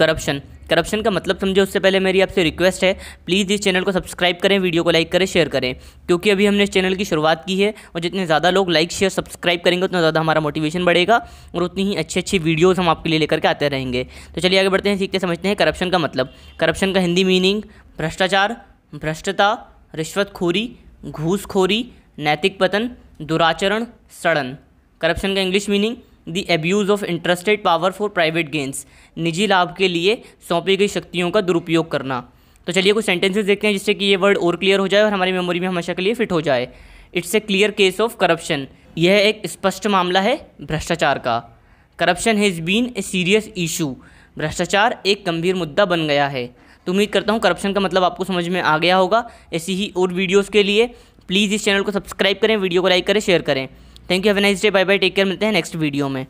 corruption corruption का मतलब समझो उससे पहले मेरी आपसे रिक्वेस्ट है प्लीज़ इस चैनल को सब्सक्राइब करें वीडियो को लाइक करें शेयर करें क्योंकि अभी हमने इस चैनल की शुरुआत की है और जितने ज़्यादा लोग लाइक शेयर सब्सक्राइब करेंगे उतना ज़्यादा हमारा मोटिवेशन बढ़ेगा और उतनी ही अच्छी अच्छी वीडियोज़ हम आपके लिए लेकर के आते रहेंगे तो चलिए आगे बढ़ते हैं सीखते समझते हैं करप्शन का मतलब करप्शन का हिंदी मीनिंग भ्रष्टाचार भ्रष्टता रिश्वतखोरी घूसखोरी नैतिक पतन दुराचरण सड़न करप्शन का English meaning the abuse of interested power for private gains निजी लाभ के लिए सौंपी गई शक्तियों का दुरुपयोग करना तो चलिए कुछ सेंटेंसेज देखते हैं जिससे कि ये वर्ड और क्लियर हो जाए और हमारी मेमोरी में हमेशा के लिए फिट हो जाए it's a clear case of corruption यह एक स्पष्ट मामला है भ्रष्टाचार का corruption has been a serious issue भ्रष्टाचार एक गंभीर मुद्दा बन गया है तो उम्मीद करता हूँ करप्शन का मतलब आपको समझ में आ गया होगा ऐसी ही और वीडियोज़ के लिए प्लीज़ इस चैनल को सब्सक्राइब करें वीडियो को लाइक करें शेयर करें thank you have nice day bye bye take care मिलते हैं नेक्स्ट वीडियो में